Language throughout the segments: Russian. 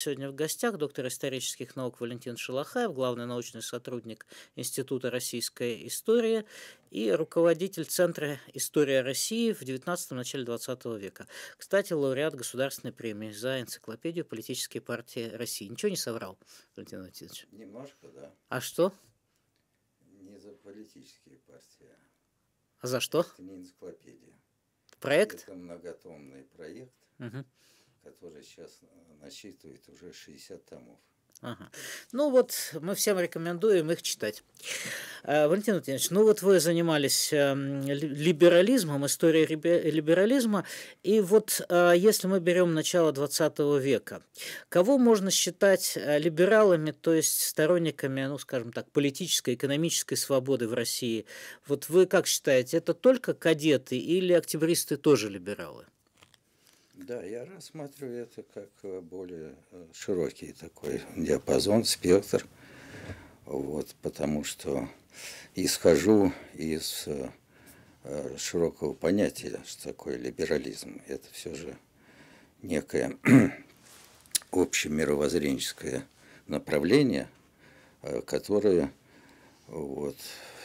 Сегодня в гостях доктор исторических наук Валентин Шелохаев, главный научный сотрудник Института российской истории и руководитель Центра «История России» в 19 начале 20 века. Кстати, лауреат Государственной премии за энциклопедию «Политические партии России». Ничего не соврал, Валентин Валентинович? Немножко, да. А что? Не за политические партии. А, а за что? Это не энциклопедия. Проект? Это многотомный проект. Угу которая сейчас э, насчитывает уже 60 томов. Ага. Ну вот, мы всем рекомендуем их читать. Э, Валентин Владимирович, ну вот вы занимались эм, либерализмом, историей либерализма, и вот э, если мы берем начало 20 века, кого можно считать либералами, то есть сторонниками, ну скажем так, политической, экономической свободы в России? Вот вы как считаете, это только кадеты или октябристы тоже либералы? Да, я рассматриваю это как э, более э, широкий такой диапазон, спектр. Вот, потому что исхожу из э, широкого понятия, что такое либерализм. Это все же некое общемировоззренческое направление, которое вот,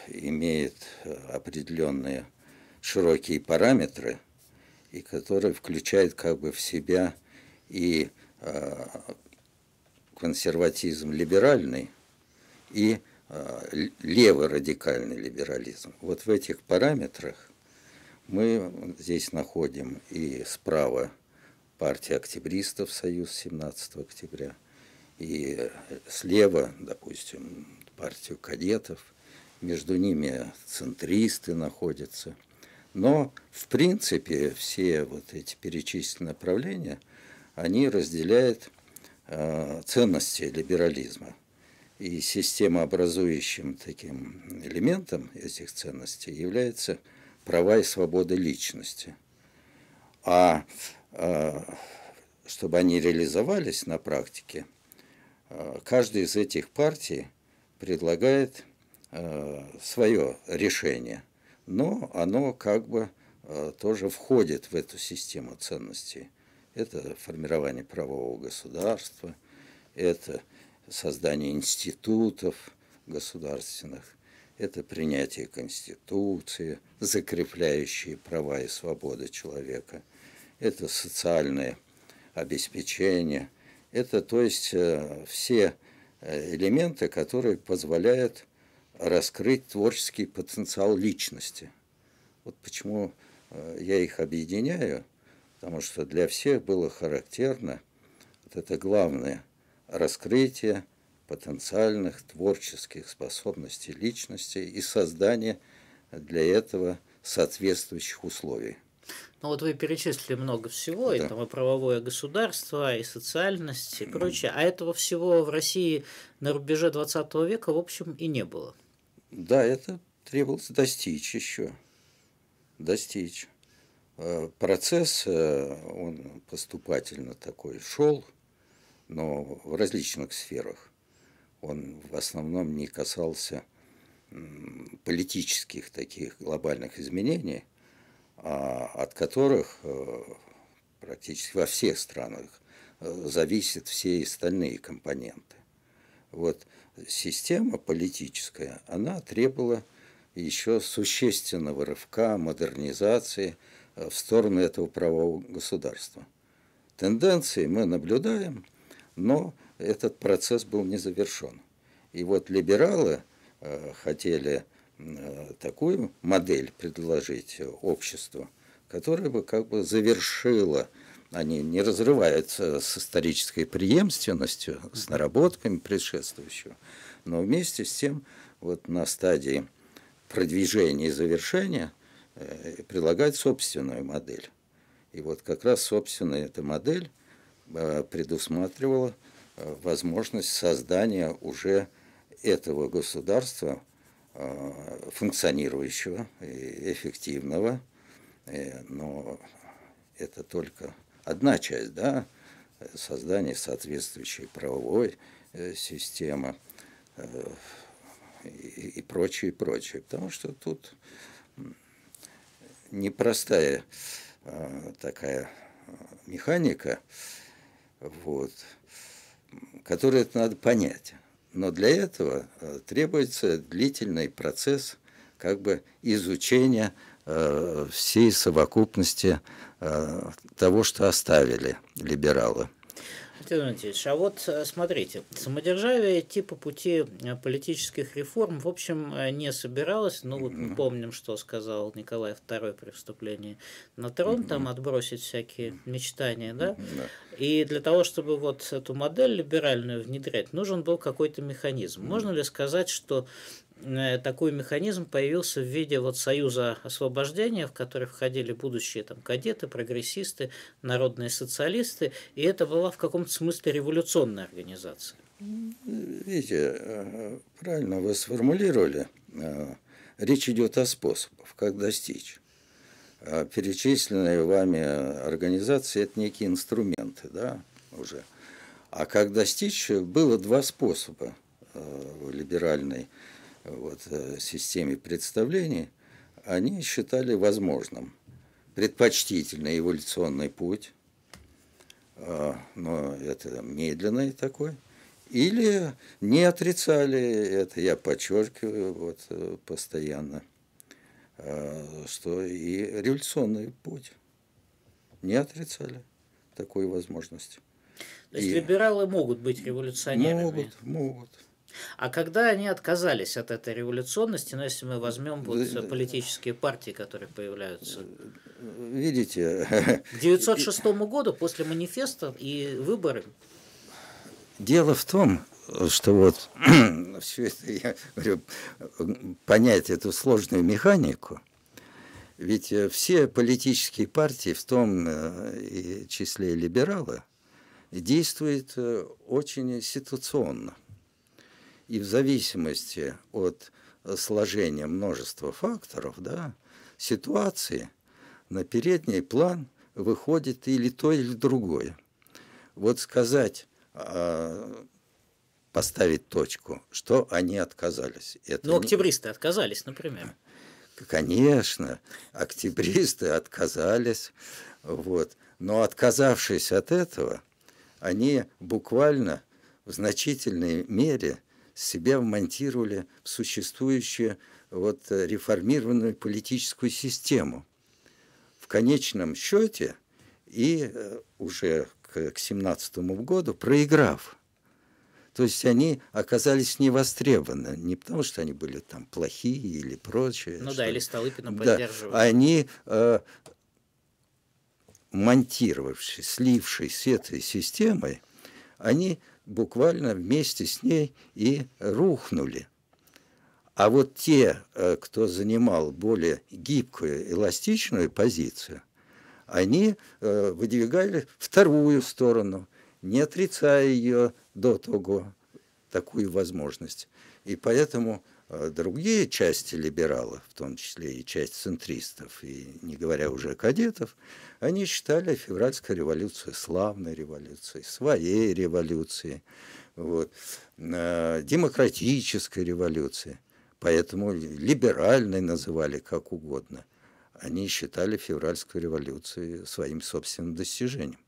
имеет определенные широкие параметры – и который включает как бы в себя и э, консерватизм либеральный, и э, левый радикальный либерализм. Вот в этих параметрах мы здесь находим и справа партия октябристов «Союз 17 октября», и слева, допустим, партию кадетов. Между ними центристы находятся – но, в принципе, все вот эти перечисленные направления, они разделяют э, ценности либерализма. И системообразующим таким элементом этих ценностей является права и свобода личности. А э, чтобы они реализовались на практике, э, каждая из этих партий предлагает э, свое решение – но оно как бы э, тоже входит в эту систему ценностей. Это формирование правового государства, это создание институтов государственных, это принятие Конституции, закрепляющие права и свободы человека, это социальное обеспечение, это, то есть, э, все э, элементы, которые позволяют раскрыть творческий потенциал личности. Вот почему э, я их объединяю, потому что для всех было характерно вот это главное раскрытие потенциальных творческих способностей личности и создание для этого соответствующих условий. Ну вот вы перечислили много всего, да. и там и правовое государство, и социальность, и прочее. А этого всего в России на рубеже 20 века, в общем, и не было. Да, это требовалось достичь еще. Достичь. Э, процесс, э, он поступательно такой шел, но в различных сферах. Он в основном не касался политических таких глобальных изменений, а, от которых э, практически во всех странах зависят все остальные компоненты. Вот система политическая, она требовала еще существенного рывка, модернизации э, в сторону этого правового государства. Тенденции мы наблюдаем, но этот процесс был не завершен. И вот либералы э, хотели э, такую модель предложить обществу, которая бы как бы завершила они не разрываются с исторической преемственностью, с наработками предшествующего, но вместе с тем вот на стадии продвижения и завершения э, предлагать собственную модель. И вот как раз собственная эта модель э, предусматривала э, возможность создания уже этого государства, функционирующего, эффективного, но это только одна часть, да, создание соответствующей правовой э, системы э, и, прочее, и прочее. Потому что тут непростая э, такая механика, вот, которую надо понять. Но для этого требуется длительный процесс как бы изучения Э, всей совокупности э, того, что оставили либералы. а вот э, смотрите, самодержавие идти типа по пути политических реформ, в общем, не собиралось. Ну, вот мы помним, что сказал Николай II при вступлении на трон, там отбросить всякие мечтания, да? И для того, чтобы вот эту модель либеральную внедрять, нужен был какой-то механизм. Можно ли сказать, что Э, такой механизм появился в виде вот Союза освобождения, в который входили будущие там, кадеты, прогрессисты, народные социалисты, и это была в каком-то смысле революционная организация. Видите, э, правильно вы сформулировали. Э, речь идет о способах, как достичь. А перечисленные вами организации – это некие инструменты, да, уже. А как достичь, было два способа в либеральной вот, э, системе представлений, они считали возможным предпочтительный эволюционный путь, э, но это медленный такой, или не отрицали это, я подчеркиваю вот, э, постоянно, что и революционный путь не отрицали такой возможности. То есть и либералы могут быть революционерами? Могут, могут. А когда они отказались от этой революционности, ну, если мы возьмем вот политические партии, которые появляются? Видите... К 906 году, после манифеста и выборы. Дело в том, что вот все это, я говорю, понять эту сложную механику, ведь все политические партии, в том э, числе и либералы, действуют э, очень ситуационно. И в зависимости от э, сложения множества факторов, да, ситуации, на передний план выходит или то, или другое. Вот сказать, а, поставить точку, что они отказались. Это ну, октябристы не... отказались, например. Конечно, октябристы отказались. Вот. Но отказавшись от этого, они буквально в значительной мере – себя вмонтировали в существующую вот э, реформированную политическую систему. В конечном счете и э, уже к, к 17 году проиграв. То есть они оказались невостребованы. Не потому, что они были там плохие или прочее. Ну да, или Столыпина ну, да. Они, э, монтировавшись, слившись с этой системой, они буквально вместе с ней и рухнули. А вот те, э, кто занимал более гибкую, эластичную позицию, они э, выдвигали вторую сторону, не отрицая ее до того, такую возможность. И поэтому а другие части либералов, в том числе и часть центристов, и не говоря уже о кадетов, они считали февральскую революцию славной революцией, своей революцией, вот, а, демократической революцией. Поэтому либеральной называли как угодно. Они считали февральскую революцию своим собственным достижением.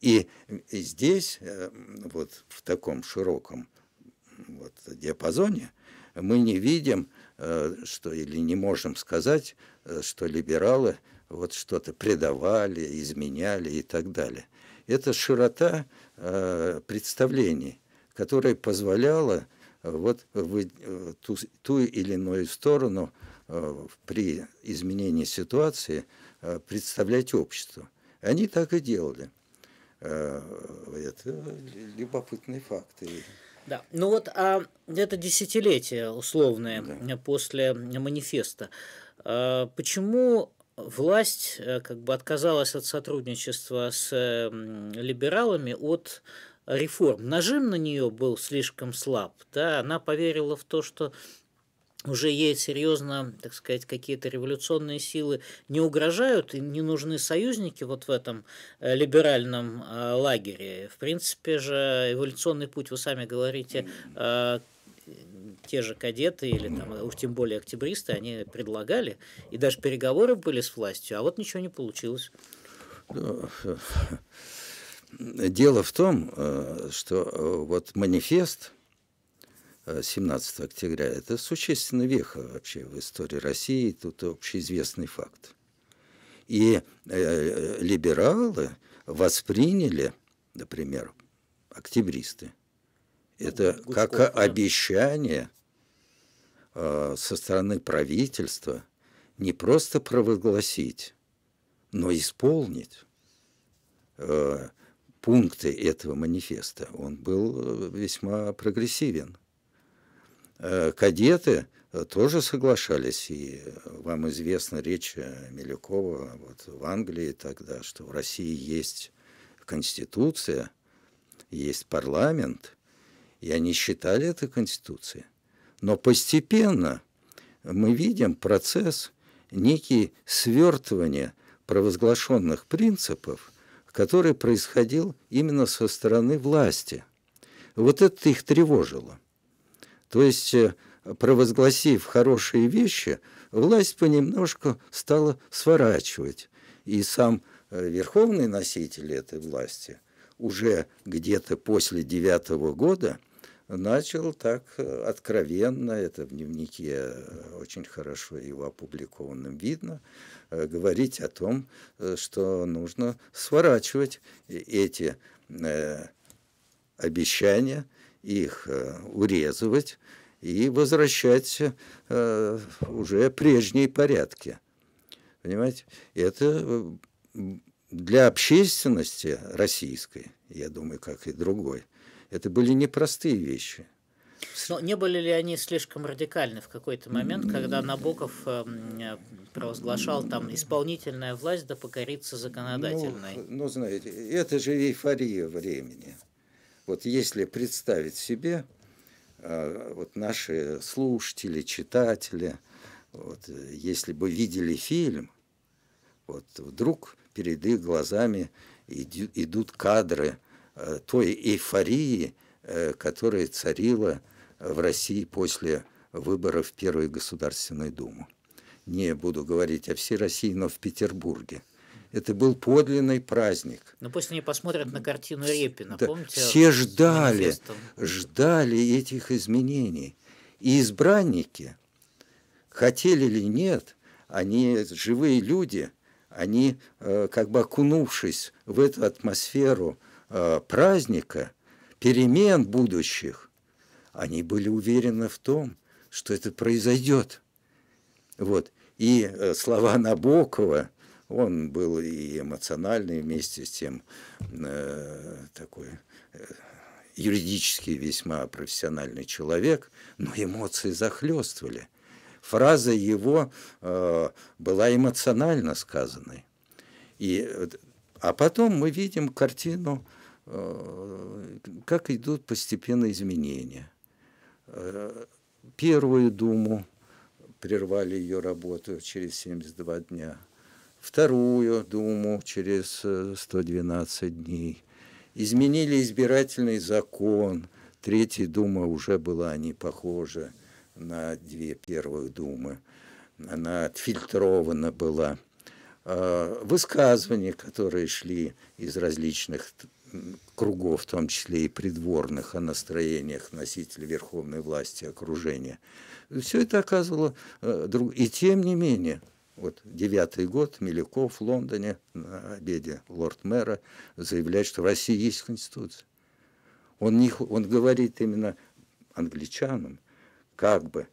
И здесь, э, вот в таком широком вот, диапазоне, мы не видим, э, что или не можем сказать, э, что либералы вот что-то предавали, изменяли и так далее. Это широта э, представлений, которая позволяла вот в ту, ту или иную сторону при изменении ситуации представлять общество. Они так и делали. Это любопытные факты. Да, ну вот а это десятилетие условное да. после манифеста. А, почему власть э, как бы отказалась от сотрудничества с э, либералами от реформ. Нажим на нее был слишком слаб. Да? Она поверила в то, что уже ей серьезно, так сказать, какие-то революционные силы не угрожают и не нужны союзники вот в этом э, либеральном э, лагере. В принципе же эволюционный путь, вы сами говорите, э, те же кадеты или там, уж тем более октябристы, они предлагали, и даже переговоры были с властью, а вот ничего не получилось. Ну, дело в том, что вот манифест – 17 э, октября. Это существенная веха э, вообще в истории России, тут общеизвестный факт. И э, э либералы восприняли, например, октябристы, это ну, как Гучков, обещание со стороны правительства не просто провозгласить, но исполнить э, пункты этого манифеста. Он был весьма прогрессивен. Э, кадеты э, тоже соглашались, и вам известна речь э, Милюкова вот, в Англии тогда, что в России есть конституция, есть парламент, и они считали это конституцией. Но постепенно мы видим процесс некий свертывания провозглашенных принципов, который происходил именно со стороны власти. Вот это их тревожило. То есть, э, провозгласив хорошие вещи, власть понемножку стала сворачивать. И сам э, верховный носитель этой власти уже где-то после девятого года начал так э, откровенно, это в дневнике очень хорошо его опубликованным видно, говорить о том, что нужно сворачивать эти обещания – их э, урезывать и возвращать э, уже прежние порядки. Понимаете? Это э, для общественности российской, я думаю, как и другой, это были непростые вещи. Но не были ли они слишком радикальны в какой-то момент, когда Набоков провозглашал там исполнительная власть да покориться ну, законодательной? Ну, ну знаете, это же эйфория времени. Вот если представить себе, э, вот наши слушатели, читатели, вот, э, если бы видели фильм, вот вдруг перед их глазами идут кадры э, той эйфории, которая царила в России после выборов в Первую Государственную Думу. Не буду говорить о всей России, но в Петербурге – это был подлинный праздник. Но ну, пусть они посмотрят на картину Репина. Да. Помните? Все ждали, ждали этих изменений. И избранники, хотели ли нет, они живые люди, они э, как бы окунувшись в эту атмосферу э, праздника, перемен будущих, они были уверены в том, что это произойдет. Вот. И э, слова Набокова – он был и эмоциональный вместе с тем э, такой э, юридически весьма профессиональный человек, но эмоции захлестывали. Фраза его э, была эмоционально сказанной. И, э, а потом мы видим картину, э, как идут постепенно изменения. Э, первую думу прервали ее работу через 72 дня – Вторую Думу через 112 э, дней. Изменили избирательный закон. Третья Дума уже была не похожа на две первых Думы. Она отфильтрована была. А, высказывания, которые шли из различных кругов, в том числе и придворных, о настроениях носителей верховной власти, окружения. Все это оказывало... Э, и тем не менее, вот девятый год, Миляков в Лондоне на обеде лорд-мэра заявляет, что в России есть конституция. Он, не, он говорит именно англичанам, как бы...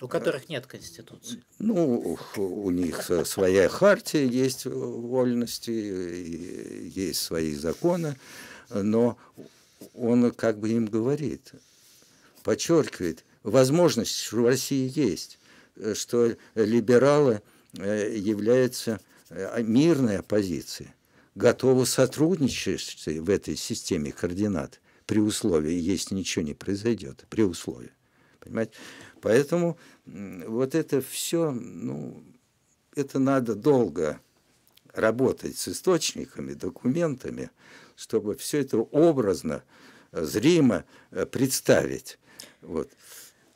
У которых нет конституции. Ну, у них э, своя хартия, есть вольности, есть свои законы, но он как бы им говорит, подчеркивает, возможность в России есть Э, что либералы э, являются э, мирной оппозицией, готовы сотрудничать в этой системе координат при условии, если ничего не произойдет, при условии. Понимаете? Поэтому вот это все, ну, это надо долго работать с источниками, документами, чтобы все это образно, зримо представить. Вот.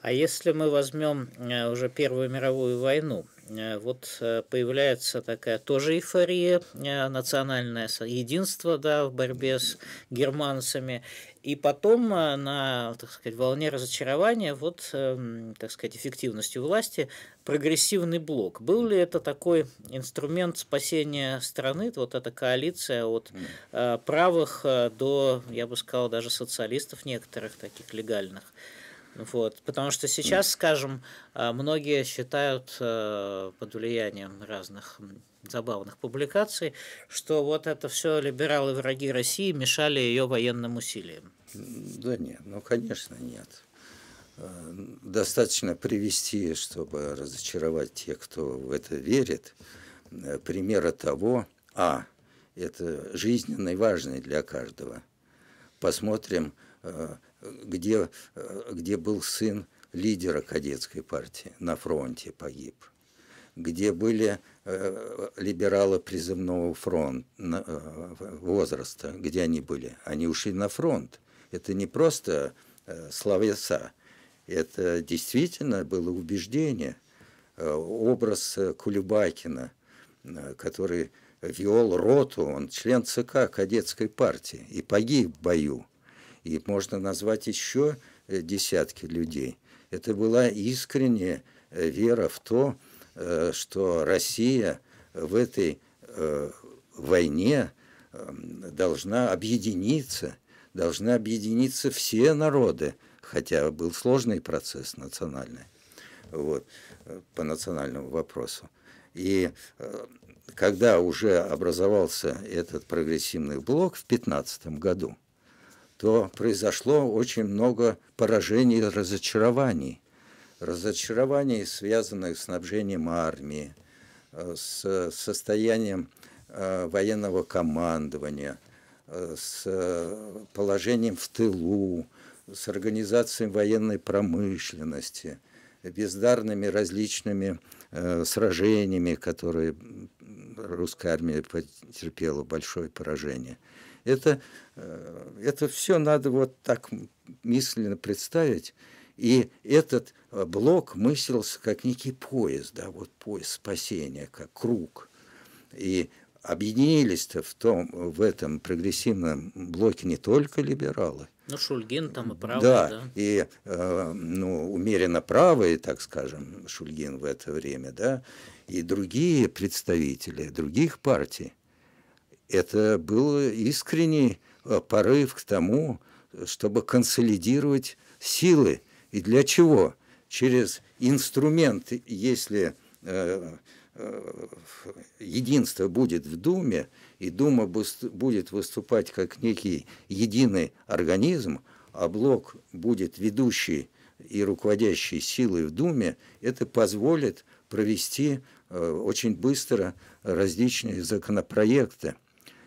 А если мы возьмем э, уже Первую мировую войну, э, вот э, появляется такая тоже эйфория, национальное единство да, в борьбе с германцами. И потом на так сказать, волне разочарования вот, эм, так сказать, эффективностью власти прогрессивный блок. Был ли это такой инструмент спасения страны, вот эта коалиция от правых до, я бы сказал, даже социалистов некоторых таких легальных? Вот, потому что сейчас, скажем, э, многие считают э, под влиянием разных забавных публикаций, что вот это все либералы враги России мешали ее военным усилиям. Да нет, ну конечно нет. Э, достаточно привести, чтобы разочаровать тех, кто в это верит, примера того, а, это жизненно важный для каждого. Посмотрим, где, э, где был сын лидера кадетской партии, на фронте погиб, где были э, либералы призывного фронта, э, возраста, где они были. Они ушли на фронт. Это не просто э, словеса, это действительно было убеждение. Э, образ э, Кулебакина, э, который вел роту, он член ЦК кадетской партии и погиб в бою. И можно назвать еще э, десятки людей. Это была искренняя э, вера в то, э, что Россия в этой войне должна объединиться, должна объединиться все народы, хотя был сложный процесс национальный вот, по национальному вопросу. И когда уже образовался этот прогрессивный блок в 2015 году, то произошло очень много поражений и разочарований. Разочарований, связанных с снабжением армии, э, с состоянием э, военного командования, э, с положением в тылу, с организацией военной промышленности, бездарными различными сражениями, которые русская армия потерпела большое поражение – это, э, это все надо вот так мысленно представить. И этот э, блок мыслился как некий поезд, да, вот поезд спасения, как круг. И объединились-то в, том, в этом прогрессивном блоке не только либералы. Ну, Шульгин там и правый, да. да. и э, ну, умеренно правые, так скажем, Шульгин в это время, да, и другие представители других партий это был искренний э, порыв к тому, чтобы консолидировать силы. И для чего? Через инструмент, если э, э, единство будет в Думе, и Дума будет выступать как некий единый организм, а блок будет ведущей и руководящей силой в Думе, это позволит провести очень быстро различные законопроекты.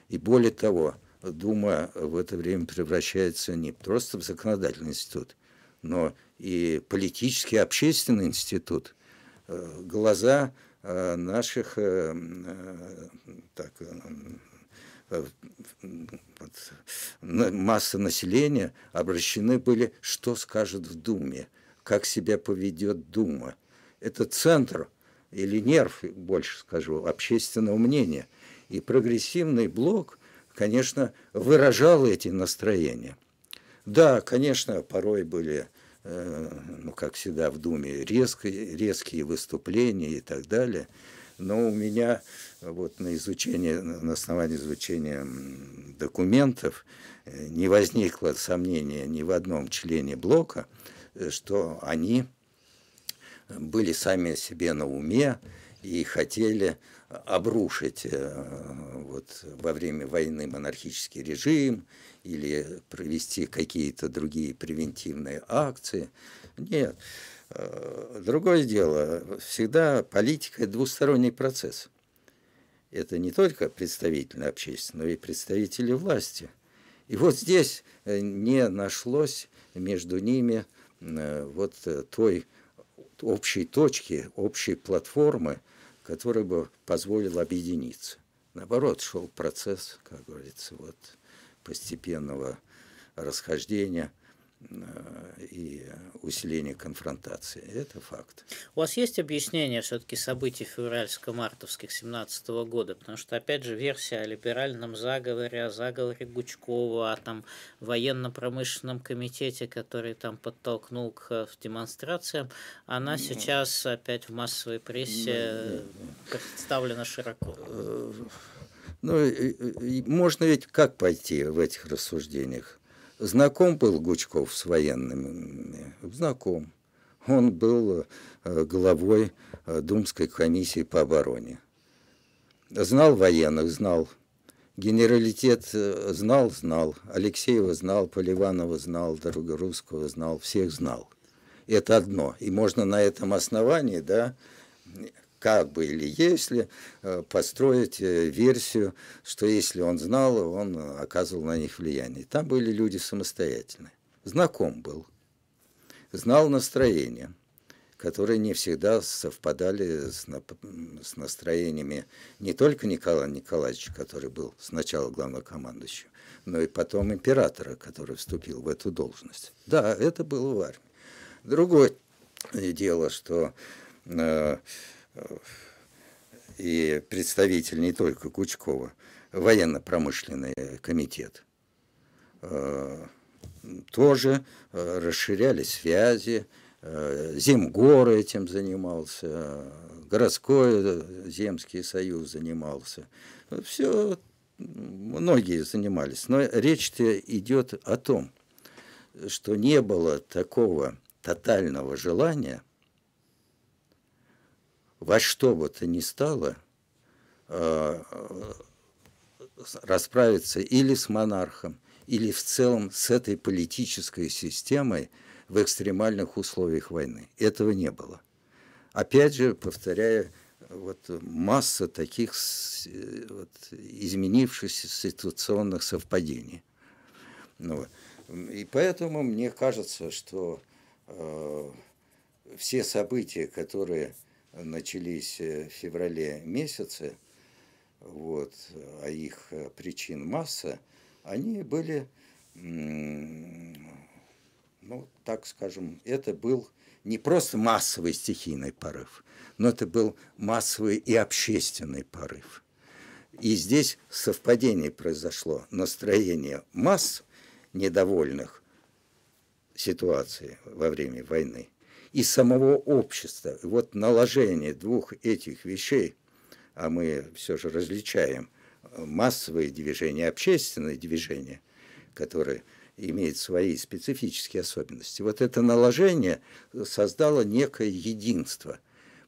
И более того, Дума в это время превращается не просто в законодательный институт, но и политический, общественный институт. Э, глаза э, наших э, так, вот, масса населения обращены были, что скажет в Думе, как себя поведет Дума. Это центр или нерв, больше скажу, общественного мнения – и прогрессивный блок, конечно, выражал эти настроения. Да, конечно, порой были, э, ну, как всегда в Думе, резкие, резкие выступления и так далее. Но у меня вот на изучение на основании изучения документов э, не возникло сомнения ни в одном члене блока, э, что они были сами себе на уме и хотели обрушить э, вот, во время войны монархический режим или провести какие-то другие превентивные акции. Нет. Э, другое дело, всегда политика – это двусторонний процесс. Это не только представители общественности, но и представители власти. И вот здесь э, не нашлось между ними вот той общей точки, общей платформы, который бы позволил объединиться. Наоборот, шел процесс, как говорится, вот постепенного расхождения и усиление конфронтации. Это факт. У вас есть объяснение все-таки событий февральско-мартовских 17 -го года? Потому что, опять же, версия о либеральном заговоре, о заговоре Гучкова, о там военно-промышленном комитете, который там подтолкнул к э, демонстрациям, она нет. сейчас опять в массовой прессе нет, представлена широко. Э, ну, можно ведь как пойти в этих рассуждениях? Знаком был Гучков с военными? Знаком. Он был э, главой э, Думской комиссии по обороне. Знал военных, знал. Генералитет э, знал, знал. Алексеева знал, Поливанова знал, Дорогорусского знал, всех знал. Это одно. И можно на этом основании, да, как бы или если, э, построить э, версию, что если он знал, он оказывал на них влияние. Там были люди самостоятельные. Знаком был, знал настроение, которые не всегда совпадали с, настроениями не только Николая Николаевича, который был сначала главнокомандующим, но и потом императора, который вступил в эту должность. Да, это было в армии. Другое дело, что э, Э, и представитель не только Кучкова, военно-промышленный комитет, э, тоже э, расширяли связи, Земгор этим занимался, городской земский союз занимался. Все, многие занимались. Но речь-то идет о том, что не было такого тотального желания – во что бы то ни стало э, э, расправиться или с монархом, или в целом с этой политической системой в экстремальных условиях войны. Этого не было. Опять же, повторяю, вот масса таких э, вот, изменившихся ситуационных совпадений. Ну, и поэтому мне кажется, что э, все события, которые начались э, в феврале месяце, вот, а их э, причин масса, они были, ну, так скажем, это был не просто массовый стихийный порыв, но это был массовый и общественный порыв. И здесь совпадение произошло. Настроение масс недовольных ситуации во время войны – и самого общества. И вот наложение двух этих вещей, а мы все же различаем э, массовые движения, общественные движения, которые имеют свои специфические особенности. Вот это наложение создало некое единство.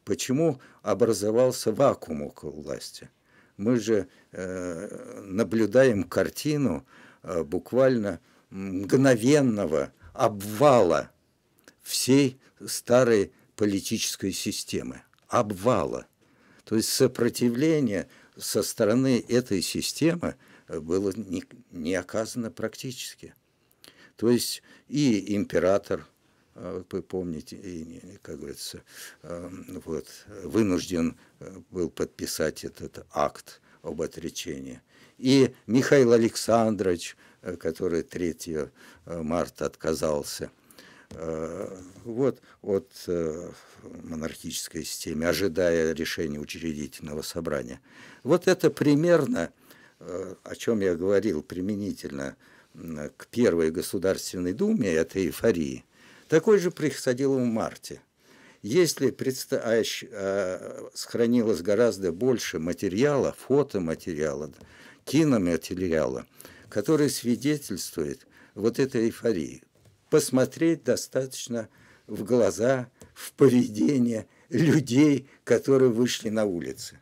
Почему образовался вакуум около власти? Мы же э, наблюдаем картину э, буквально мгновенного обвала всей старой политической системы, обвала. То есть сопротивление со стороны этой системы было не, не оказано практически. То есть и император, э, вы помните, и, как говорится, эм, вот, вынужден э, был подписать этот акт об отречении. И Михаил Александрович, э, который 3 марта отказался – Э, вот от э, монархической системы, ожидая решения учредительного собрания. Вот это примерно, э, о чем я говорил применительно к первой Государственной Думе, это эйфории. Такой же происходило в марте. Если предста... а, сохранилось гораздо больше материала, фотоматериала, киноматериала, который свидетельствует вот этой эйфории посмотреть достаточно в глаза, в поведение людей, которые вышли на улицы.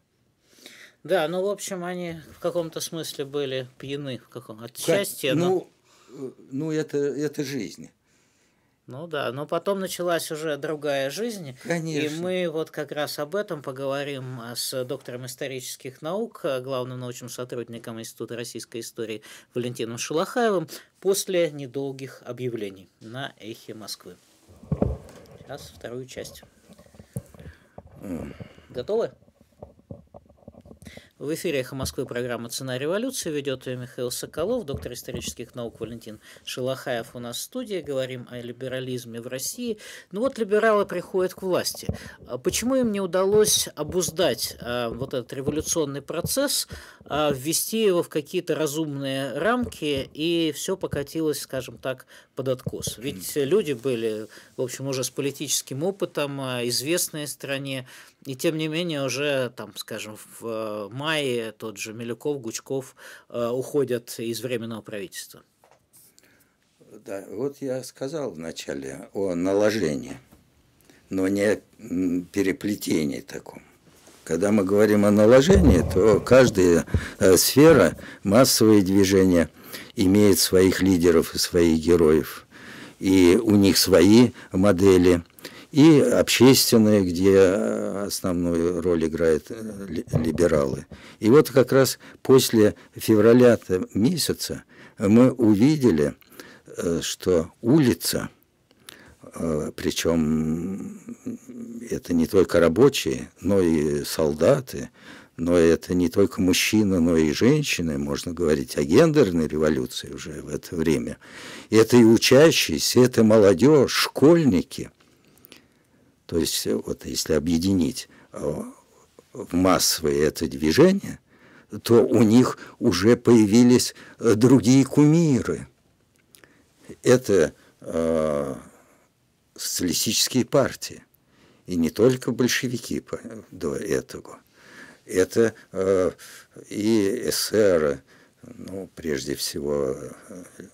Да, ну, в общем, они в каком-то смысле были пьяны в каком от счастья. Как, ну, э, ну это, это жизнь. Ну да, но потом началась уже другая жизнь. Конечно. И мы вот как раз об этом поговорим а, с доктором исторических наук, а, главным научным сотрудником Института российской истории Валентином Шелохаевым после недолгих объявлений на «Эхе Москвы». Сейчас вторую часть. Готовы? В эфире «Эхо Москвы» программа «Цена революции». Ведет ее Михаил Соколов, доктор исторических наук Валентин Шелохаев у нас в студии. Говорим о либерализме в России. Ну вот либералы приходят к власти. А почему им не удалось обуздать а, вот этот революционный процесс, а, ввести его в какие-то разумные рамки, и все покатилось, скажем так, под откос? Ведь люди были, в общем, уже с политическим опытом, э, известные стране, и тем не менее уже, там, скажем, в мае мае тот же Милюков, Гучков э, уходят из Временного правительства. Да, вот я сказал вначале о наложении, но не переплетении таком. Когда мы говорим о наложении, то каждая э, сфера, массовые движения имеет своих лидеров и своих героев. И у них свои модели, и общественные, где э, основную роль играют э, либералы. И вот как раз после февраля месяца мы увидели, э, что улица, причем это не только рабочие, но и солдаты, но это не только мужчины, но и женщины, можно говорить о гендерной революции уже в это время. Это и учащиеся, это молодежь, школьники – то есть э, вот если объединить в э, массовое это движение, то у них уже появились э, другие кумиры. Это э, социалистические партии, и не только большевики до этого. Это э, и эсеры, ну, прежде всего,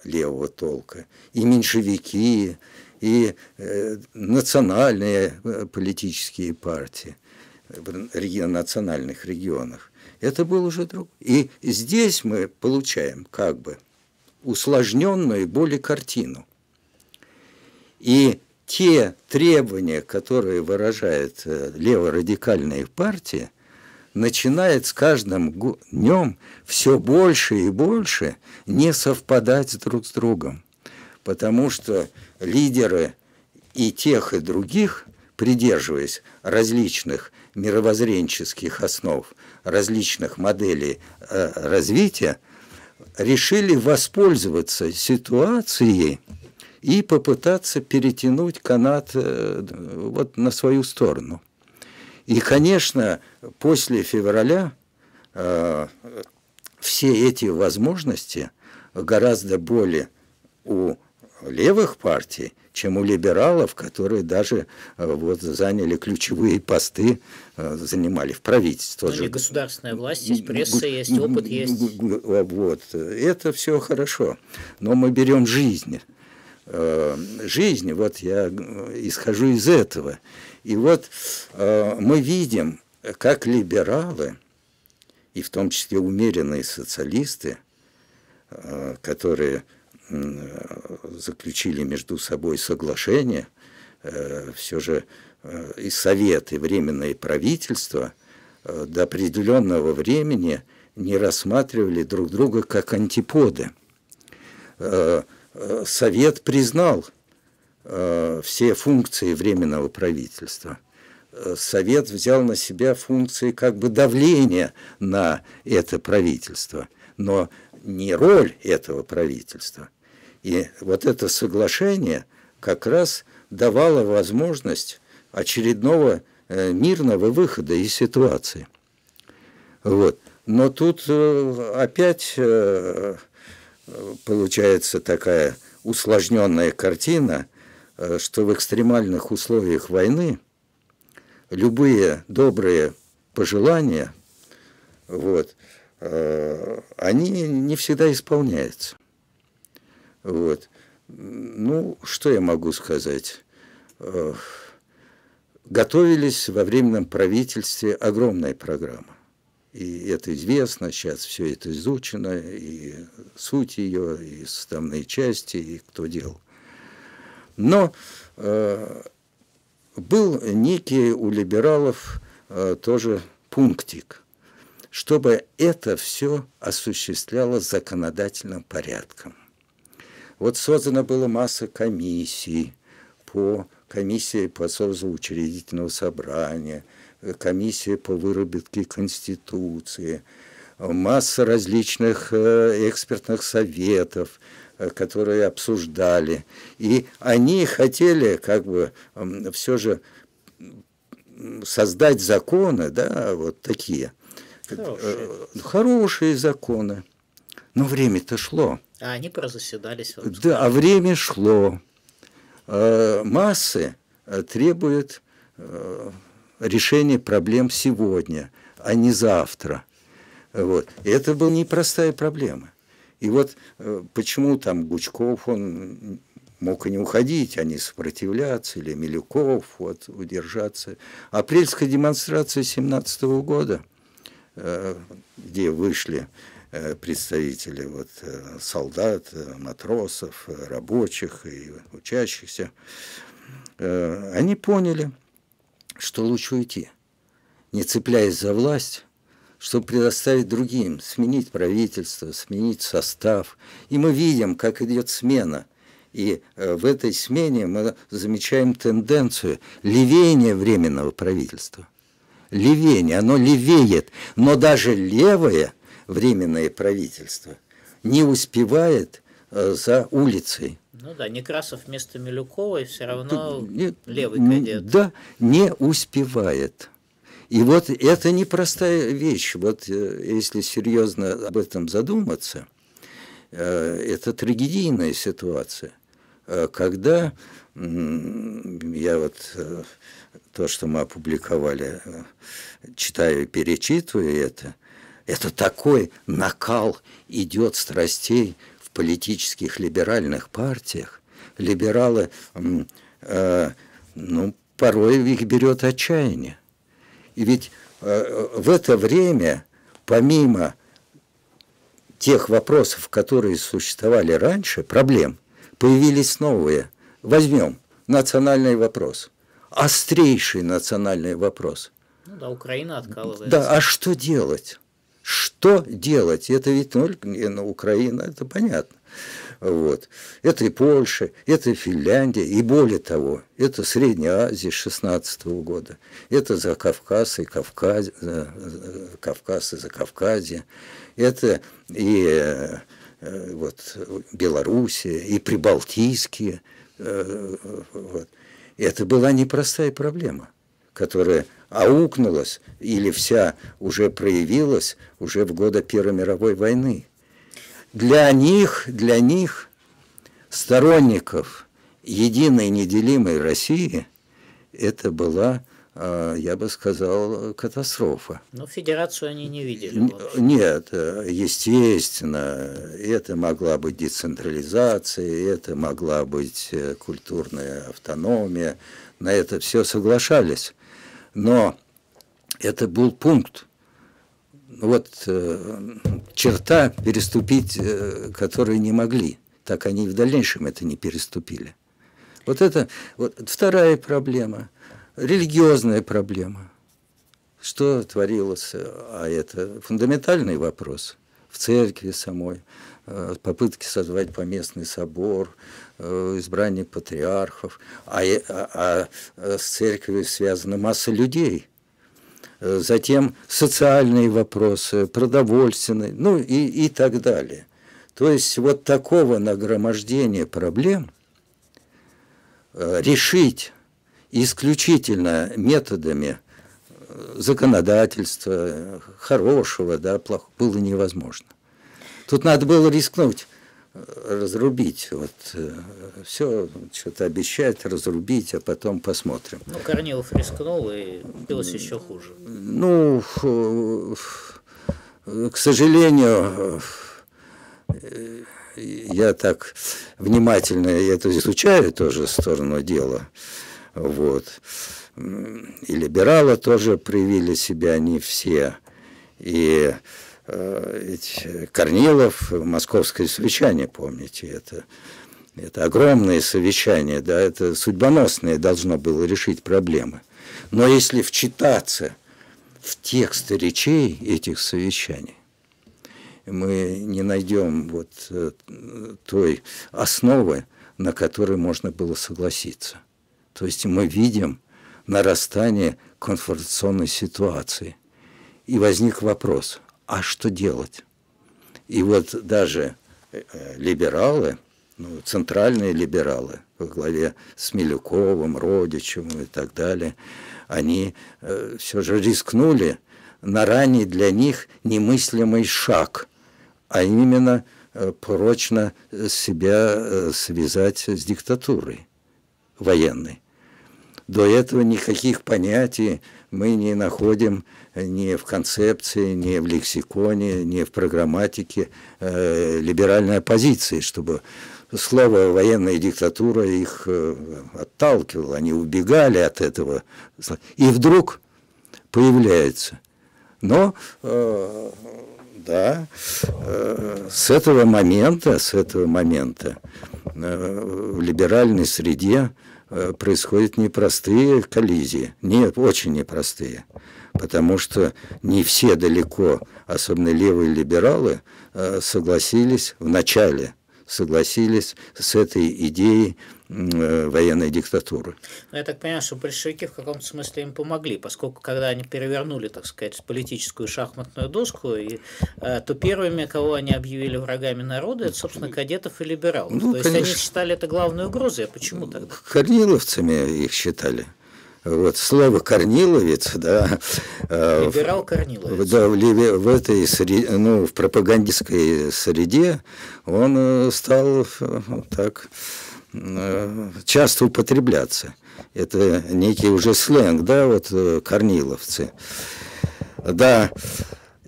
левого толка, и меньшевики, и э, национальные э, политические партии в реги национальных регионах. Это был уже друг. И здесь мы получаем как бы усложненную более картину. И те требования, которые выражает э, леворадикальные партии, начинает с каждым днем все больше и больше не совпадать друг с другом потому что лидеры и тех, и других, придерживаясь различных мировоззренческих основ, различных моделей э, развития, решили воспользоваться ситуацией и попытаться перетянуть канат э, вот на свою сторону. И, конечно, после февраля э, все эти возможности гораздо более у левых партий, чем у либералов, которые даже э, вот заняли ключевые посты, э, занимали в правительстве. Же... Государственная власть есть, пресса есть, опыт есть. Вот, это все хорошо, но мы берем жизнь. Э, жизнь, вот я исхожу из этого. И вот мы видим, как либералы, и в том числе умеренные социалисты, которые Э, заключили между собой соглашение, э, все же э, и Совет, и Временное правительство до определенного времени не рассматривали друг друга как антиподы. Совет признал все функции Временного правительства. Совет взял на себя функции как бы давления на это правительство, но не роль этого правительства. И вот это соглашение как раз давало возможность очередного э, мирного выхода из ситуации. Вот. Но тут э, опять э, получается такая усложненная картина, что в экстремальных условиях войны любые добрые пожелания, вот, они не всегда исполняются. Вот. Ну, что я могу сказать? Э, готовились во временном правительстве огромная программа. И это известно, сейчас все это изучено, и суть ее, и составные части, и кто делал. Но э, был некий у либералов э, тоже пунктик, чтобы это все осуществляло законодательным порядком. Вот создана была масса комиссий по комиссии по учредительного собрания, комиссия по выработке Конституции, масса различных э, экспертных советов, э, которые обсуждали. И они хотели как бы все же создать законы, да, вот такие. Хорошие. Э, хорошие законы. Но время-то шло. А они прозаседались. Да, а время шло. Э, массы э, требуют э, решения проблем сегодня, а не завтра. Вот. И это была непростая проблема. И вот почему там Гучков, он мог и не уходить, а не сопротивляться, или Милюков, вот, удержаться. Апрельская демонстрация 17 -го года, где вышли Э, представители вот, э, солдат, э, матросов, рабочих и учащихся, они поняли, что лучше уйти, не цепляясь за власть, чтобы предоставить другим, сменить правительство, сменить состав. И мы видим, как идет смена. И в этой смене мы замечаем тенденцию левения временного правительства. Левение, оно левеет, но даже левое – временное правительство, не успевает э, за улицей. Ну да, Некрасов вместо и все равно не, левый кадет. Да, не успевает. И вот это непростая вещь. Вот э, если серьезно об этом задуматься, э, это трагедийная ситуация, когда я вот то, что мы опубликовали, читаю и перечитываю это – это такой накал идет страстей в политических либеральных партиях. Либералы, э, ну, порой их берет отчаяние. И ведь э, в это время, помимо тех вопросов, которые существовали раньше, проблем, появились новые. Возьмем национальный вопрос, острейший национальный вопрос. Ну да, Украина откалывается. Да, а что делать? Что делать? Это ведь только ну, ну, Украина, это понятно. Вот. Это и Польша, это и Финляндия, и более того, это Средняя Азия 16 -го года, это за Кавказ и Кавказ, э, э, Кавказ и за Закавказье, это и э, вот, Белоруссия, и Прибалтийские. Вот. Это была непростая проблема, которая аукнулась или вся уже проявилась уже в годы Первой мировой войны. Для них, для них, сторонников единой неделимой России, это была а, я бы сказал, катастрофа. Но федерацию они не видели. Вообще. Нет, э, естественно, это могла быть децентрализация, это могла быть э, культурная автономия, на это все соглашались но это был пункт, вот э, черта переступить, э, которые не могли. Так они и в дальнейшем это не переступили. Вот это вот вторая проблема, религиозная проблема. Что творилось, а это фундаментальный вопрос в церкви самой, Э, попытки созвать поместный собор, э, избрание патриархов, а, а, а э, с церковью связана масса людей. Затем социальные вопросы, продовольственные, ну и, и так далее. То есть вот такого нагромождения проблем решить исключительно методами законодательства хорошего, да, плохого, было невозможно. Тут надо было рискнуть, э, разрубить. Вот э, все, что-то обещать, разрубить, а потом посмотрим. Ну, Корнилов рискнул, и билось еще хуже. Ну, к сожалению, э, я так внимательно это изучаю тоже сторону дела. Вот. И либералы тоже проявили себя не все. И ведь э, э, Корнилов, московское совещание, помните, это, это огромное совещание, да, это судьбоносное должно было решить проблемы. Но если вчитаться в тексты речей этих совещаний, мы не найдем вот э, той основы, на которой можно было согласиться. То есть мы видим нарастание конфронтационной ситуации. И возник вопрос – а что делать? И вот даже э, либералы, ну, центральные либералы во главе с Милюковым, Родичевым и так далее, они э, все же рискнули на ранний для них немыслимый шаг, а именно э, прочно себя э, связать с диктатурой военной. До этого никаких понятий мы не находим ни в концепции, ни в лексиконе, ни в программатике э, либеральной оппозиции, чтобы слово «военная диктатура» их э, отталкивало, они убегали от этого. И вдруг появляется. Но, э, да, э, с этого момента, с этого момента э, в либеральной среде Э, происходят непростые коллизии. Нет, очень непростые. Потому что не все далеко, особенно левые либералы, э, согласились в начале согласились с этой идеей Э, военной диктатуры. Но ну, я так понимаю, что большевики в каком-то смысле им помогли, поскольку когда они перевернули, так сказать, политическую шахматную доску, и, э, то первыми, кого они объявили врагами народа, это, собственно, ну, кадетов и либералов. Ну, то есть они считали это главной угрозой, а почему тогда? Э, корниловцами их считали. Вот слово «корниловец», да. Либерал Корниловец. Да, в, в этой среде, ну, в пропагандистской среде он стал так Э, часто употребляться. Это некий уже сленг, да, вот э, корниловцы. Да,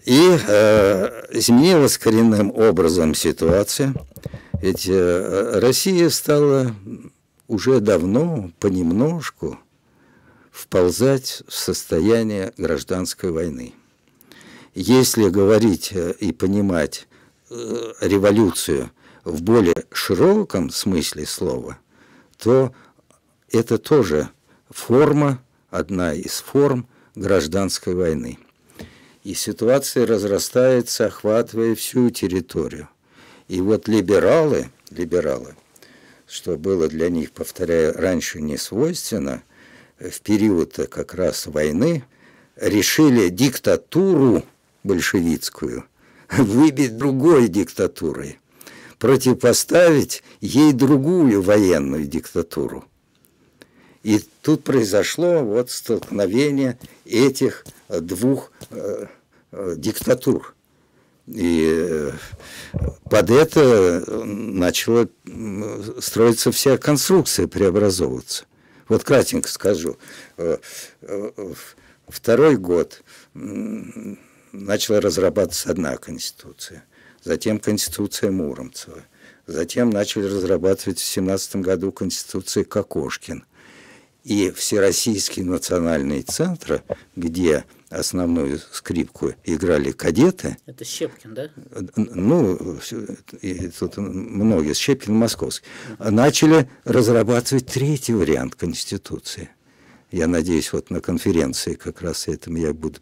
и э, изменилась коренным образом ситуация. Ведь э, Россия стала уже давно, понемножку, вползать в состояние гражданской войны. Если говорить э, и понимать э, революцию – в более широком смысле слова, то это тоже форма, одна из форм гражданской войны. И ситуация разрастается, охватывая всю территорию. И вот либералы, либералы, что было для них, повторяю, раньше не свойственно, в период как раз войны решили диктатуру большевистскую выбить другой диктатурой – противопоставить ей другую военную диктатуру. И тут произошло вот столкновение этих двух э, э, диктатур. И э, под это начала строиться вся конструкция, преобразовываться. Вот кратенько скажу. Второй год начала разрабатываться одна конституция – затем Конституция Муромцева. Затем начали разрабатывать в 17 году Конституции Кокошкин. И Всероссийские национальные центры, где основную скрипку играли кадеты. Это Щепкин, да? Ну, тут многие, Щепкин московский. Начали разрабатывать третий вариант Конституции. Я надеюсь, вот на конференции как раз этому я буду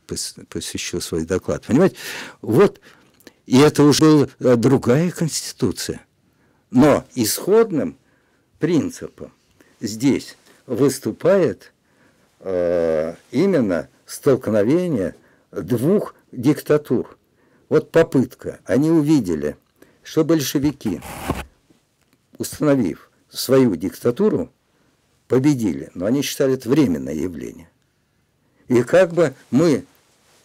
посвящу свой доклад. Понимаете, вот и это уже была э, другая конституция. Но исходным принципом здесь выступает э, именно столкновение двух диктатур. Вот попытка. Они увидели, что большевики, установив свою диктатуру, победили. Но они считали это временное явление. И как бы мы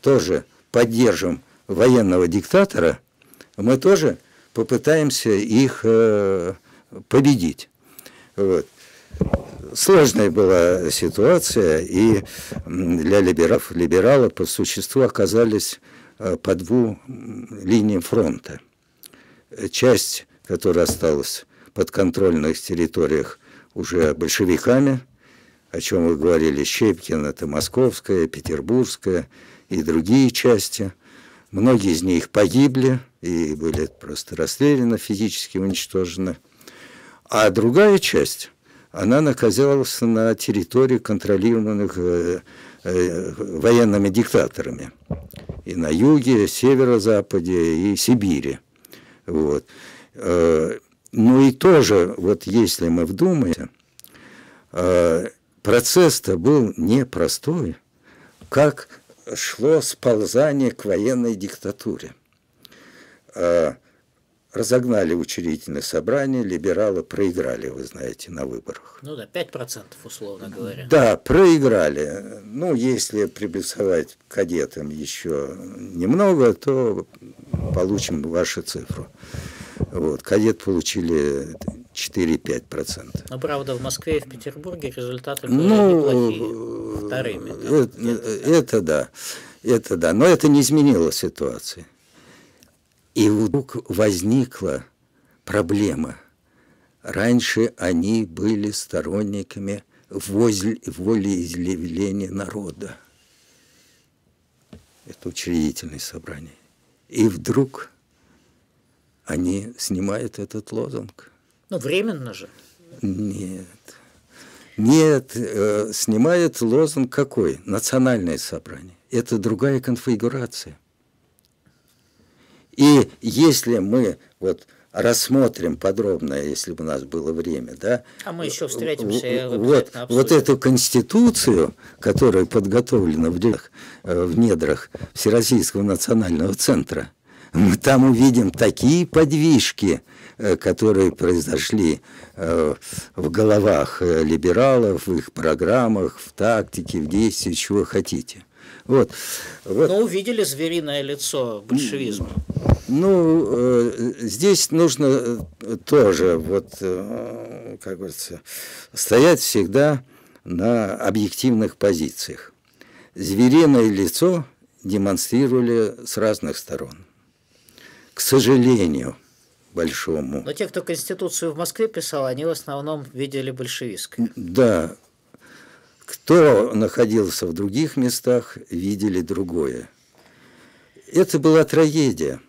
тоже поддержим военного диктатора, мы тоже попытаемся их э, победить. Вот. Сложная была ситуация, и для либералов, либералы по существу оказались э, по двум линиям фронта. Часть, которая осталась в подконтрольных территориях уже большевиками, о чем вы говорили, Щепкин, это Московская, Петербургская и другие части – Многие из них погибли и были просто расстреляны, физически уничтожены. А другая часть, она оказалась на территории, контролированных э, э, военными диктаторами. И на юге, северо-западе, и Сибири. Вот. Э, ну и тоже, вот если мы вдумаемся, процесс-то был непростой. Как шло сползание к военной диктатуре. А, разогнали учредительное собрание, либералы проиграли, вы знаете, на выборах. Ну да, 5% условно говоря. Да, проиграли. Ну, если приплюсовать кадетам еще немного, то получим вашу цифру. Вот, кадет получили 4-5%. Но, ну, правда, в Москве и в Петербурге результаты были ну, неплохие, э, вторыми. Да? Это, э, это, да, это да, но это не изменило ситуации. И вдруг возникла проблема. Раньше они были сторонниками возле, волеизъявления народа. Это учредительное собрание. И вдруг они снимают этот лозунг. Ну временно же. Нет. Нет, э, снимает лозунг какой? Национальное собрание. Это другая конфигурация. И если мы вот рассмотрим подробно, если бы у нас было время, да? А мы еще встретимся. И вот, вот эту конституцию, которая подготовлена в, делах, э, в недрах Всероссийского национального центра, мы там увидим такие подвижки – Э, которые произошли э, в головах э, либералов, в их программах, в тактике, в действии, чего хотите. Вот. Но увидели звериное лицо большевизма. Ну, здесь нужно тоже, вот, как говорится, стоять всегда на объективных позициях. Звериное лицо демонстрировали с разных сторон. К сожалению, большому. Но те, кто Конституцию в Москве писал, они в основном видели большевистское. Да. Кто находился в других местах, видели другое. Это была трагедия.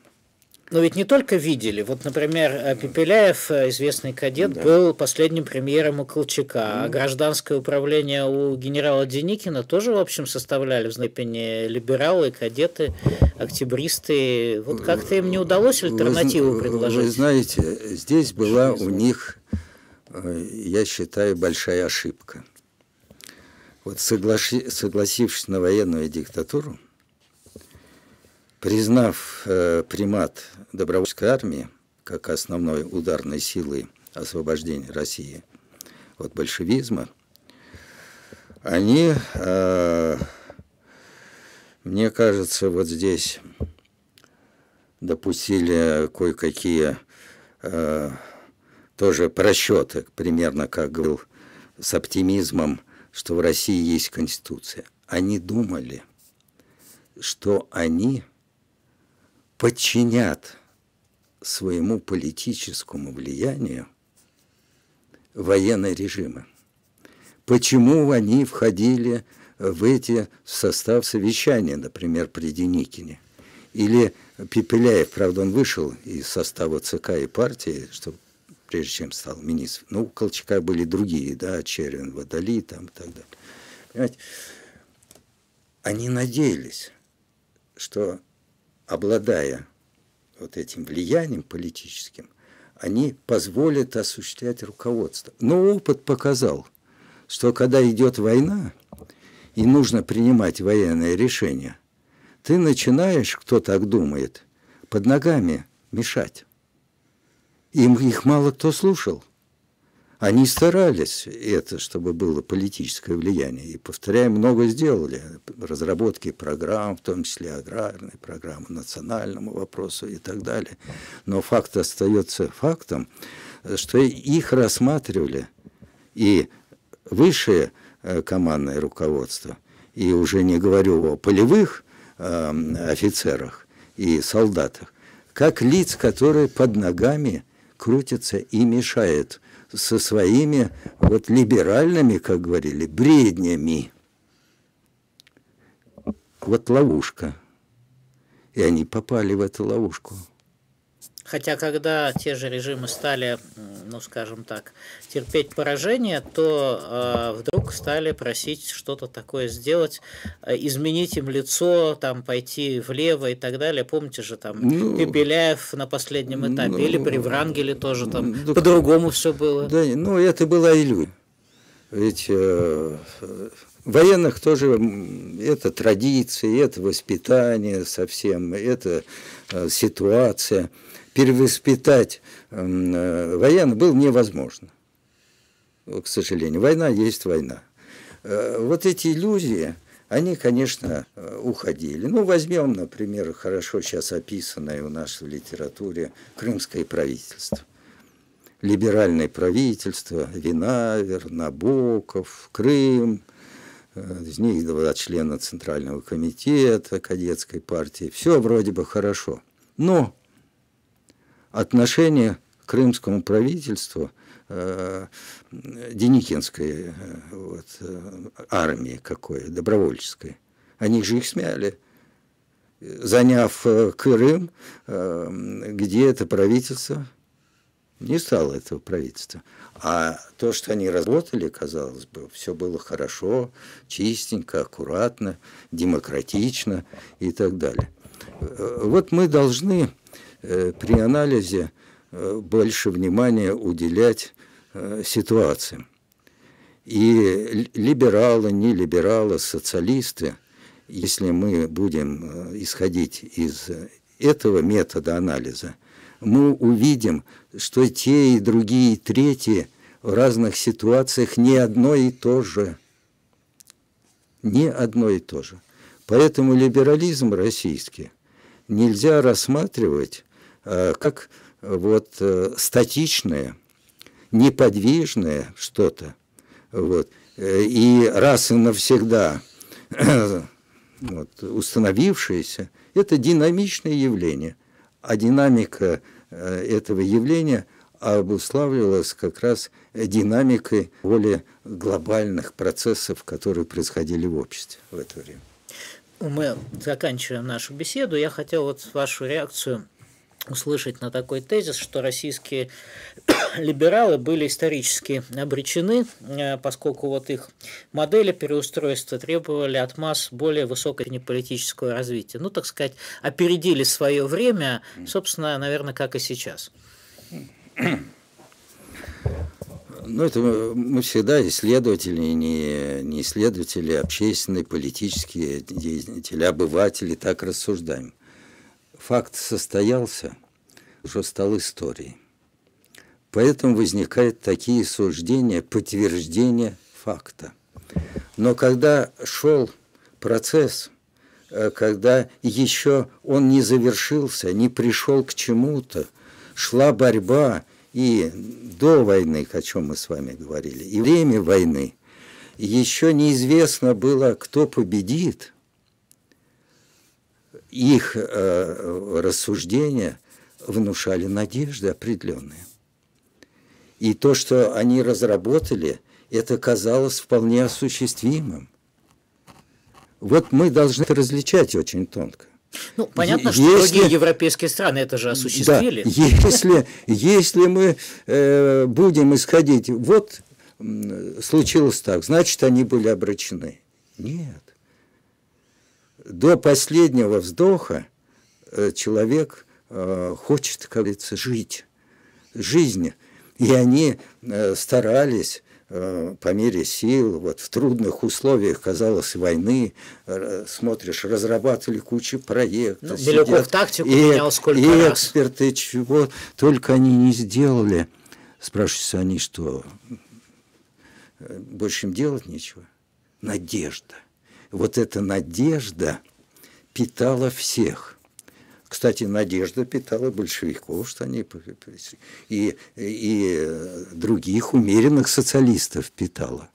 Но ведь не только видели. Вот, например, э, Пепеляев, э, известный кадет, да. был последним премьером у Колчака. А гражданское управление у генерала Деникина тоже, в общем, составляли в степени либералы, кадеты, октябристы. Вот как-то им не удалось альтернативу вы, предложить. Вы знаете, здесь была у них, э, я считаю, большая ошибка. Вот соглаши, согласившись на военную диктатуру, Признав э, примат добровольческой армии как основной ударной силы освобождения России от большевизма, они, э, мне кажется, вот здесь допустили кое-какие э, тоже просчеты, примерно как говорил с оптимизмом, что в России есть Конституция. Они думали, что они подчинят своему политическому влиянию военные режимы. Почему они входили в эти в состав совещания, например, при Деникине? Или Пепеляев, правда, он вышел из состава ЦК и партии, что прежде чем стал министром. Ну, у Колчака были другие, да, Червин, Водоли там и так далее. Понимаете? Они надеялись, что обладая вот этим влиянием политическим, они позволят осуществлять руководство. Но опыт показал, что когда идет война и нужно принимать военные решения, ты начинаешь, кто так думает, под ногами мешать. Им их мало кто слушал. Они старались это, чтобы было политическое влияние. И, повторяю, много сделали. Разработки программ, в том числе аграрной программы, национальному вопросу и так далее. Но факт остается фактом, что их рассматривали и высшее э, командное руководство, и уже не говорю о полевых эм, офицерах и солдатах, как лиц, которые под ногами крутятся и мешают со своими вот либеральными, как говорили, бреднями. Вот ловушка. И они попали в эту ловушку. Хотя, когда те же режимы стали, ну, скажем так, терпеть поражение, то э, вдруг стали просить что-то такое сделать, э, изменить им лицо, там, пойти влево и так далее. Помните же, там, ну, Пепеляев на последнем ну, этапе, ну, или при Врангеле тоже там ну, ну по-другому все было. Да, ну, это была иллюзия. Ведь э, военных тоже это традиции, это воспитание совсем, это э, ситуация перевоспитать эм, э, военных было невозможно. К сожалению, война есть война. Э, вот эти иллюзии, они, конечно, э, уходили. Ну, возьмем, например, хорошо сейчас описанное у нас в литературе крымское правительство. Либеральное правительство, Винавер, Набоков, Крым, из них два члена Центрального комитета, кадетской партии. Все вроде бы хорошо. Но отношение к крымскому правительству э, Деникинской э, вот, э, армии какой, добровольческой. Они же их смяли заняв э, Крым, где это правительство, не стало этого правительства. А то, что они работали, казалось бы, все было хорошо, чистенько, аккуратно, демократично и так далее. Вот мы должны Э, при анализе э, больше внимания уделять э, ситуациям. И либералы, не либералы, социалисты, если мы будем исходить из этого метода анализа, мы увидим, что те и другие, и третьи в разных ситуациях не одно и то же. Не одно и то же. Поэтому либерализм российский нельзя рассматривать Э, как э, вот э, статичное, неподвижное что-то. Вот. И раз и навсегда вот, установившееся, это динамичное явление. А динамика этого явления обуславливалась как раз динамикой более глобальных процессов, которые происходили в обществе в это время мы заканчиваем нашу беседу. Я хотел вот вашу реакцию услышать на такой тезис, что российские либералы были исторически обречены, э, поскольку вот их модели переустройства требовали от масс более высокое политическое развития, Ну, так сказать, опередили свое время, собственно, наверное, как и сейчас. Ну, это мы, всегда исследователи, не, не исследователи, а общественные, политические деятели, обыватели, так рассуждаем факт состоялся, что стал историей. Поэтому возникают такие суждения, подтверждения факта. Но когда шел процесс, э, когда еще он не завершился, не пришел к чему-то, шла борьба и до войны, о чем мы с вами говорили, и время войны, еще неизвестно было, кто победит, их э, рассуждения внушали надежды определенные. И то, что они разработали, это казалось вполне осуществимым. Вот мы должны это различать очень тонко. Ну, понятно, что если, другие европейские страны это же осуществили. Да, если, если мы э, будем исходить, вот случилось так, значит, они были обречены. Нет до последнего вздоха э, человек э, хочет, как говорится, жить, жизнь. И они э, старались по мере сил, вот в трудных условиях, казалось, войны, смотришь, разрабатывали кучу проектов. Ну, сидят, Беляков тактику и, менял сколько и раз. эксперты, чего только они не сделали. Спрашиваются они, что больше им делать нечего? Надежда – вот эта надежда питала всех. Кстати, надежда питала большевиков, что они и, и других умеренных социалистов питала.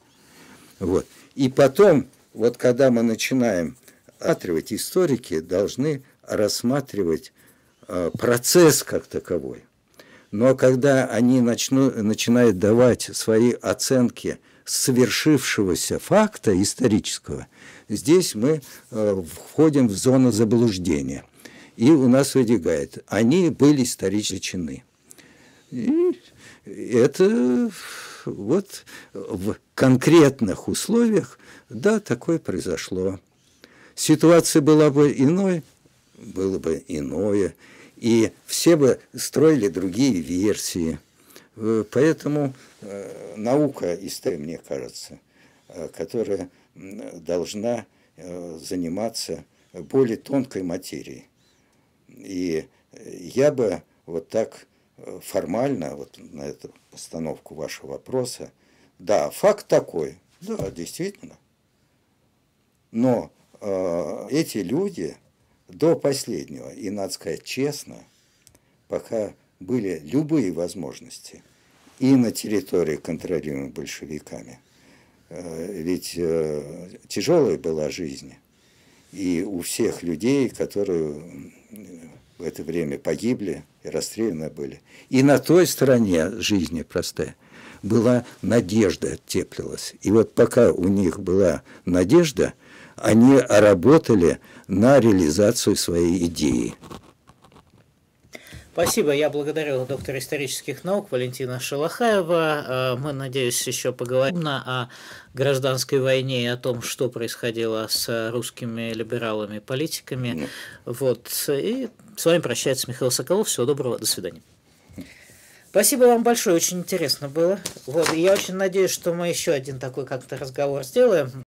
Вот. И потом, вот когда мы начинаем отривать, историки должны рассматривать э, процесс как таковой. Но ну, а когда они начну, начинают давать свои оценки – совершившегося факта исторического, здесь мы э, входим в зону заблуждения. И у нас выдвигает, они были исторически чины. И это вот в конкретных условиях, да, такое произошло. Ситуация была бы иной, было бы иное, и все бы строили другие версии – Э, поэтому э, наука история, мне кажется, э, которая должна заниматься более тонкой материей. И я бы вот так формально, вот на эту постановку вашего вопроса, да, факт такой, да, действительно. Но э, эти люди до последнего, и надо сказать честно, пока были любые возможности и на территории, контролируемой большевиками. Э, ведь э, тяжелая была жизнь. И у всех людей, которые в это время погибли и расстреляны были. И на той стороне жизни простая была надежда, теплилась. И вот пока у них была надежда, они работали на реализацию своей идеи. Спасибо. Я благодарю доктора исторических наук Валентина Шалахаева. Э, мы, надеюсь, еще поговорим о гражданской войне и о том, что происходило с русскими либералами политиками. Вот. И с вами прощается Михаил Соколов. Всего доброго. До свидания. Спасибо вам большое, очень интересно было. Вот, и я очень надеюсь, что мы еще один такой как-то разговор сделаем.